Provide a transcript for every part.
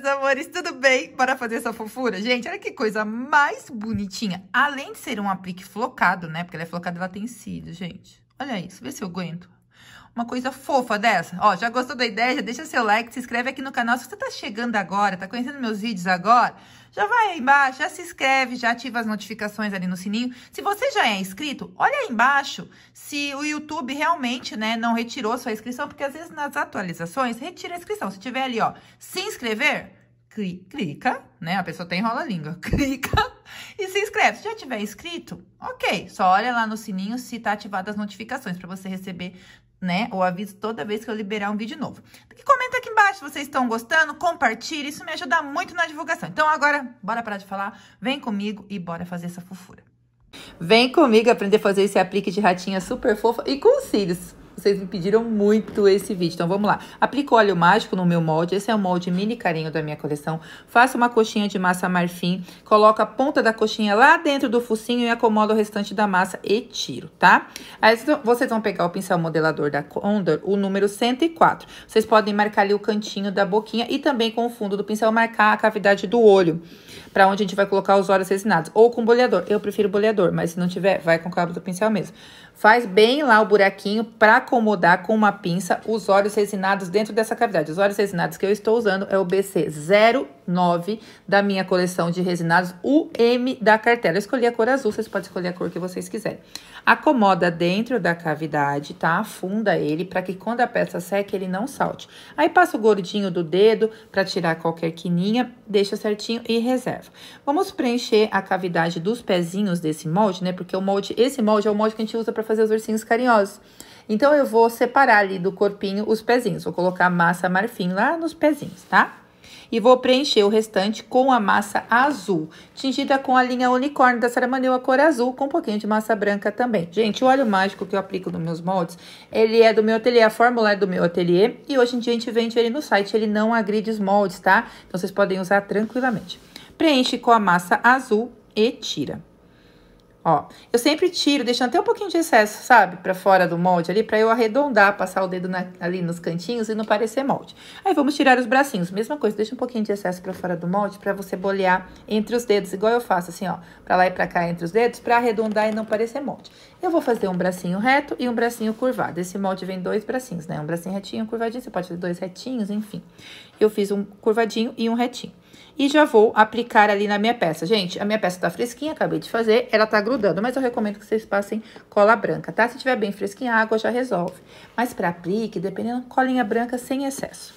meus amores, tudo bem? Bora fazer essa fofura? Gente, olha que coisa mais bonitinha. Além de ser um aplique flocado, né? Porque ela é flocada, ela tem cílio, gente. Olha isso, vê se eu aguento. Uma coisa fofa dessa. Ó, já gostou da ideia? Já deixa seu like, se inscreve aqui no canal. Se você tá chegando agora, tá conhecendo meus vídeos agora já vai aí embaixo, já se inscreve, já ativa as notificações ali no sininho. Se você já é inscrito, olha aí embaixo se o YouTube realmente, né, não retirou sua inscrição, porque às vezes nas atualizações retira a inscrição. Se tiver ali, ó, se inscrever, clica, né? A pessoa tem tá rola língua. Clica e se inscreve. Se já tiver inscrito, ok. Só olha lá no sininho se tá ativada as notificações para você receber, né, o aviso toda vez que eu liberar um vídeo novo. E comenta aqui embaixo. Vocês estão gostando? Compartilhe, isso me ajuda muito na divulgação. Então agora, bora parar de falar, vem comigo e bora fazer essa fofura. Vem comigo aprender a fazer esse aplique de ratinha super fofa e com cílios. Vocês me pediram muito esse vídeo, então vamos lá. Aplico óleo mágico no meu molde, esse é o molde mini carinho da minha coleção. Faço uma coxinha de massa marfim, coloco a ponta da coxinha lá dentro do focinho e acomodo o restante da massa e tiro, tá? Aí vocês vão pegar o pincel modelador da Condor, o número 104. Vocês podem marcar ali o cantinho da boquinha e também com o fundo do pincel marcar a cavidade do olho, pra onde a gente vai colocar os olhos resinados. Ou com boleador, eu prefiro boleador, mas se não tiver, vai com o cabo do pincel mesmo. Faz bem lá o buraquinho pra acomodar com uma pinça os olhos resinados dentro dessa cavidade. Os olhos resinados que eu estou usando é o BC09 da minha coleção de resinados UM da cartela. Eu escolhi a cor azul, vocês podem escolher a cor que vocês quiserem. Acomoda dentro da cavidade, tá? Afunda ele para que quando a peça seque ele não salte. Aí passa o gordinho do dedo para tirar qualquer quininha, deixa certinho e reserva. Vamos preencher a cavidade dos pezinhos desse molde, né? Porque o molde, esse molde é o molde que a gente usa para fazer os ursinhos carinhosos. Então, eu vou separar ali do corpinho os pezinhos. Vou colocar massa marfim lá nos pezinhos, tá? E vou preencher o restante com a massa azul, tingida com a linha unicórnio da Saramaneu, a cor azul, com um pouquinho de massa branca também. Gente, o óleo mágico que eu aplico nos meus moldes, ele é do meu ateliê, a fórmula é do meu ateliê, e hoje em dia a gente vende ele no site, ele não agride os moldes, tá? Então, vocês podem usar tranquilamente. Preenche com a massa azul e tira. Ó, eu sempre tiro, deixando até um pouquinho de excesso, sabe? Pra fora do molde ali, pra eu arredondar, passar o dedo na, ali nos cantinhos e não parecer molde. Aí, vamos tirar os bracinhos. Mesma coisa, deixa um pouquinho de excesso pra fora do molde, pra você bolear entre os dedos, igual eu faço, assim, ó. Pra lá e pra cá entre os dedos, pra arredondar e não parecer molde. Eu vou fazer um bracinho reto e um bracinho curvado. Esse molde vem dois bracinhos, né? Um bracinho retinho, um curvadinho, você pode fazer dois retinhos, enfim. Eu fiz um curvadinho e um retinho. E já vou aplicar ali na minha peça. Gente, a minha peça tá fresquinha, acabei de fazer, ela tá grudando, mas eu recomendo que vocês passem cola branca, tá? Se tiver bem fresquinha, a água já resolve. Mas para aplique, dependendo, colinha branca sem excesso.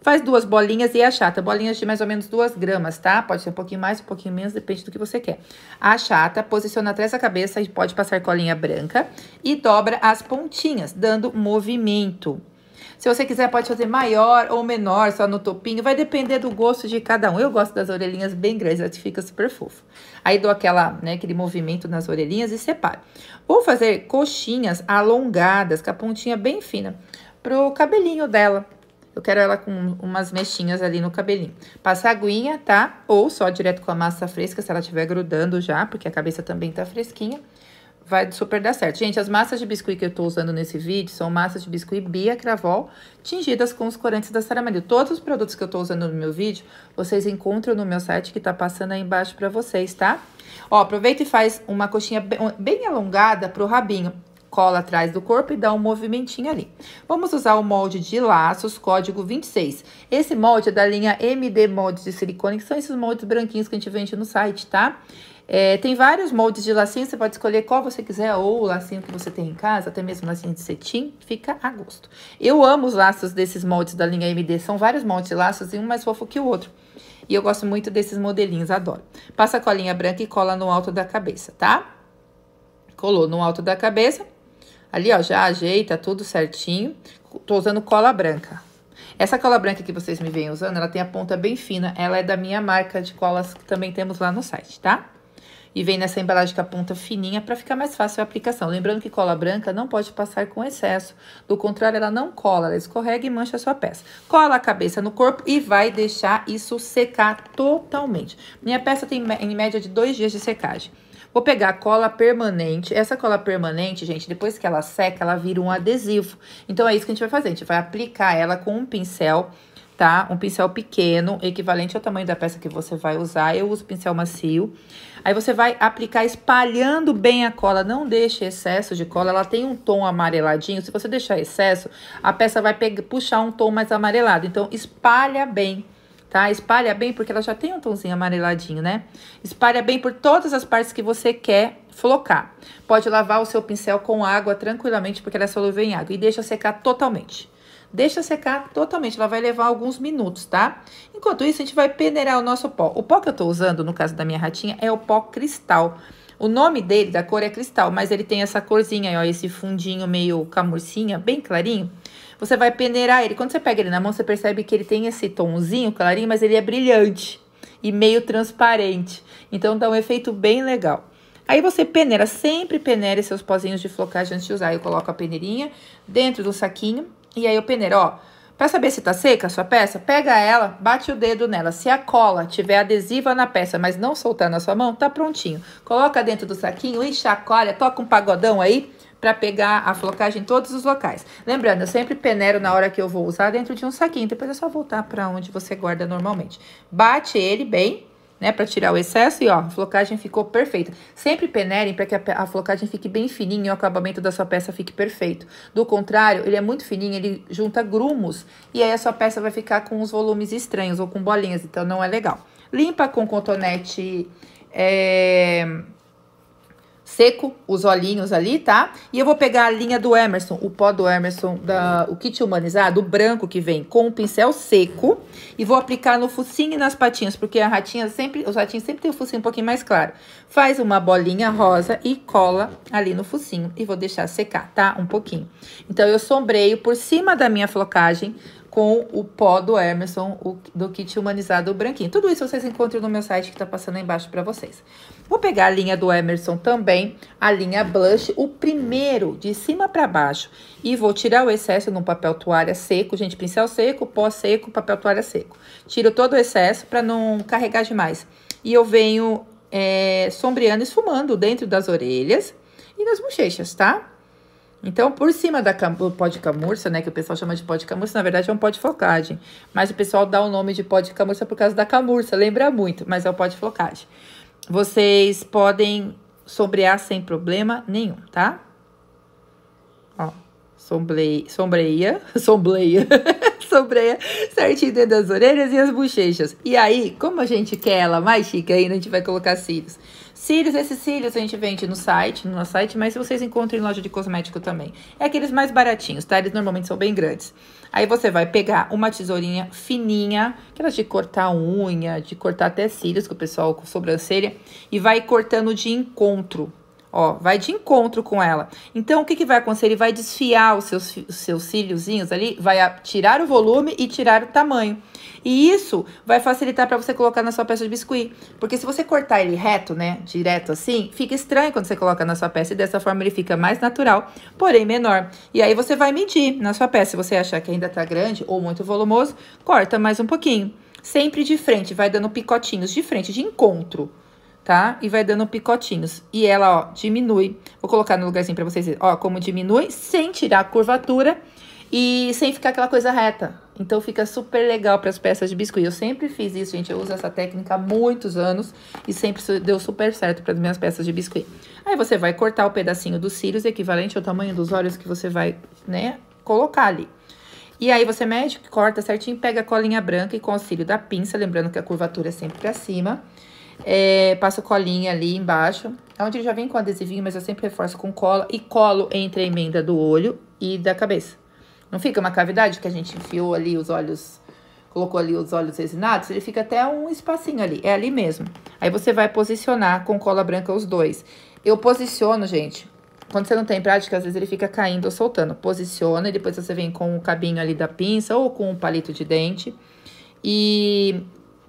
Faz duas bolinhas e a é chata, bolinhas de mais ou menos duas gramas, tá? Pode ser um pouquinho mais, um pouquinho menos, depende do que você quer. A chata, posiciona atrás da cabeça e pode passar colinha branca e dobra as pontinhas, dando movimento. Se você quiser, pode fazer maior ou menor, só no topinho. Vai depender do gosto de cada um. Eu gosto das orelhinhas bem grandes, elas fica super fofo. Aí dou aquela, né, aquele movimento nas orelhinhas e separo. Vou fazer coxinhas alongadas, com a pontinha bem fina, pro cabelinho dela. Eu quero ela com umas mechinhas ali no cabelinho. Passa aguinha, tá? Ou só direto com a massa fresca, se ela estiver grudando já, porque a cabeça também tá fresquinha vai super dar certo. Gente, as massas de biscuit que eu estou usando nesse vídeo são massas de biscuit Bia Cravol, tingidas com os corantes da Saramanil. Todos os produtos que eu estou usando no meu vídeo, vocês encontram no meu site que está passando aí embaixo para vocês, tá? Ó, aproveita e faz uma coxinha bem, alongada para o rabinho. Cola atrás do corpo e dá um movimentinho ali. Vamos usar o molde de laços, código 26. Esse molde é da linha MD Moldes de Silicone, que são esses moldes branquinhos que a gente vende no site, tá? É, tem vários moldes de lacinho, você pode escolher qual você quiser, ou o lacinho que você tem em casa, até mesmo lacinho de cetim, fica a gosto. Eu amo os laços desses moldes da linha MD, são vários moldes de laços, e um mais fofo que o outro. E eu gosto muito desses modelinhos, adoro. Passa a colinha branca e cola no alto da cabeça, tá? Colou no alto da cabeça, ali ó, já ajeita tudo certinho. Tô usando cola branca, essa cola branca que vocês me veem usando, ela tem a ponta bem fina. Ela é da minha marca de colas que também temos lá no site, tá? e vem nessa embalagem com a ponta fininha para ficar mais fácil a aplicação. Lembrando que cola branca não pode passar com excesso, do contrário ela não cola, ela escorrega e mancha a sua peça. Cola a cabeça no corpo e vai deixar isso secar totalmente. Minha peça tem em média de dois dias de secagem. Vou pegar a cola permanente. Essa cola permanente, gente, depois que ela seca, ela vira um adesivo. Então, é isso que a gente vai fazer. A gente vai aplicar ela com um pincel tá? Um pincel pequeno, equivalente ao tamanho da peça que você vai usar. Eu uso pincel macio. Aí você vai aplicar espalhando bem a cola, não deixe excesso de cola. Ela tem um tom amareladinho. Se você deixar excesso, a peça vai puxar um tom mais amarelado. Então, espalha bem. Tá? Espalha bem, porque ela já tem um tomzinho amareladinho, né? Espalha bem por todas as partes que você quer flocar. Pode lavar o seu pincel com água tranquilamente, porque ela é solúvel em água. E deixa secar totalmente. Deixa secar totalmente, ela vai levar alguns minutos, tá? Enquanto isso, a gente vai peneirar o nosso pó. O pó que eu tô usando, no caso da minha ratinha, é o pó cristal. O nome dele, da cor, é cristal, mas ele tem essa corzinha aí, ó, esse fundinho meio camurcinha, bem clarinho. Você vai peneirar ele. Quando você pega ele na mão, você percebe que ele tem esse tomzinho clarinho, mas ele é brilhante e meio transparente. Então, dá um efeito bem legal. Aí você peneira, sempre peneira seus pozinhos de flocagem antes de usar. Eu coloco a peneirinha dentro do saquinho e aí o peneiro, ó, para saber se tá seca a sua peça, pega ela, bate o dedo nela. Se a cola tiver adesiva na peça, mas não soltar na sua mão, tá prontinho. Coloca dentro do saquinho e chacoalha, toca um pagodão aí para pegar a flocagem em todos os locais. Lembrando, eu sempre peneiro na hora que eu vou usar dentro de um saquinho. Depois é só voltar para onde você guarda normalmente. Bate ele bem né? Para tirar o excesso e ó, a flocagem ficou perfeita. Sempre peneirem para que a, a flocagem fique bem fininha e o acabamento da sua peça fique perfeito. Do contrário, ele é muito fininho, ele junta grumos e aí a sua peça vai ficar com uns volumes estranhos ou com bolinhas, então não é legal. Limpa com cotonete... É seco, os olhinhos ali, tá? E eu vou pegar a linha do Emerson, o pó do Emerson, da, o kit humanizado, o branco que vem com o um pincel seco. E vou aplicar no focinho e nas patinhas, porque a ratinha sempre, os ratinhos sempre tem o focinho um pouquinho mais claro. Faz uma bolinha rosa e cola ali no focinho. E vou deixar secar, tá? Um pouquinho. Então, eu sombreio por cima da minha flocagem com o pó do Emerson, o, do kit humanizado branquinho. Tudo isso vocês encontram no meu site que tá passando aí embaixo para vocês. Vou pegar a linha do Emerson também, a linha blush, o primeiro de cima para baixo. E vou tirar o excesso no papel toalha seco, gente, pincel seco, pó seco, papel toalha seco. Tiro todo o excesso para não carregar demais. E eu venho é, sombreando e esfumando dentro das orelhas e nas bochechas, tá? Então, por cima da do pó de camurça, né, que o pessoal chama de pó de camurça, na verdade é um pó de flocagem. Mas o pessoal dá o nome de pó de camurça por causa da camurça, lembra muito, mas é o pó de flocagem. Vocês podem sombrear sem problema nenhum, tá? Ó, sombrei, sombreia, sombreia sobreia certinho dentro das orelhas e as bochechas. E aí, como a gente quer ela mais chique ainda, a gente vai colocar cílios. Cílios, esses cílios a gente vende no site, no nosso site, mas vocês encontram em loja de cosmético também. É aqueles mais baratinhos, tá? Eles normalmente são bem grandes. Aí você vai pegar uma tesourinha fininha, aquelas de cortar unha, de cortar até cílios, que o pessoal com sobrancelha, e vai cortando de encontro, Ó, vai de encontro com ela. Então, o que, que vai acontecer? Ele vai desfiar os seus, os seus cíliozinhos ali, vai tirar o volume e tirar o tamanho. E isso vai facilitar para você colocar na sua peça de biscuit. Porque se você cortar ele reto, né, direto assim, fica estranho quando você coloca na sua peça. E dessa forma ele fica mais natural, porém menor. E aí você vai medir na sua peça. Se você achar que ainda tá grande ou muito volumoso, corta mais um pouquinho. Sempre de frente, vai dando picotinhos de frente, de encontro tá? E vai dando picotinhos. E ela, ó, diminui. Vou colocar no lugarzinho pra vocês verem, ó, como diminui, sem tirar a curvatura e sem ficar aquela coisa reta. Então, fica super legal para as peças de biscoito Eu sempre fiz isso, gente. Eu uso essa técnica há muitos anos e sempre deu super certo para as minhas peças de biscoito Aí, você vai cortar o pedacinho dos cílios equivalente ao tamanho dos olhos que você vai, né, colocar ali. E aí, você mede, corta certinho, pega a colinha branca e com o auxílio da pinça, lembrando que a curvatura é sempre para cima é, passo colinha ali embaixo. É onde ele já vem com adesivinho, mas eu sempre reforço com cola. E colo entre a emenda do olho e da cabeça. Não fica uma cavidade que a gente enfiou ali os olhos, colocou ali os olhos resinados? Ele fica até um espacinho ali, é ali mesmo. Aí você vai posicionar com cola branca os dois. Eu posiciono, gente, quando você não tem prática, às vezes ele fica caindo ou soltando. Posiciona e depois você vem com o cabinho ali da pinça ou com o um palito de dente. E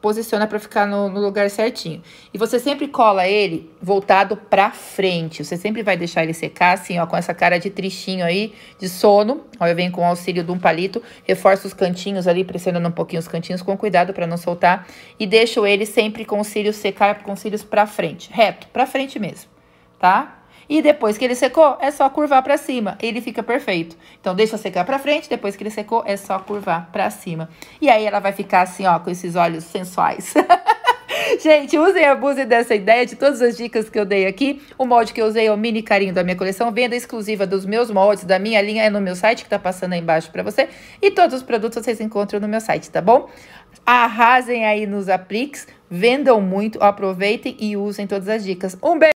posiciona para ficar no, no, lugar certinho. E você sempre cola ele voltado para frente. Você sempre vai deixar ele secar assim, ó, com essa cara de tristinho aí, de sono. Ó, eu venho com o auxílio de um palito, reforço os cantinhos ali, pressionando um pouquinho os cantinhos com cuidado para não soltar e deixo ele sempre com os cílios secar, com os cílios para frente, reto, para frente mesmo, tá? E depois que ele secou, é só curvar para cima. Ele fica perfeito. Então, deixa secar para frente. Depois que ele secou, é só curvar para cima. E aí, ela vai ficar assim, ó, com esses olhos sensuais. Gente, usem e abusem dessa ideia, de todas as dicas que eu dei aqui. O molde que eu usei é o mini carinho da minha coleção, venda exclusiva dos meus moldes, da minha linha, é no meu site, que tá passando aí embaixo pra você. E todos os produtos vocês encontram no meu site, tá bom? Arrasem aí nos apliques, vendam muito, aproveitem e usem todas as dicas. Um beijo!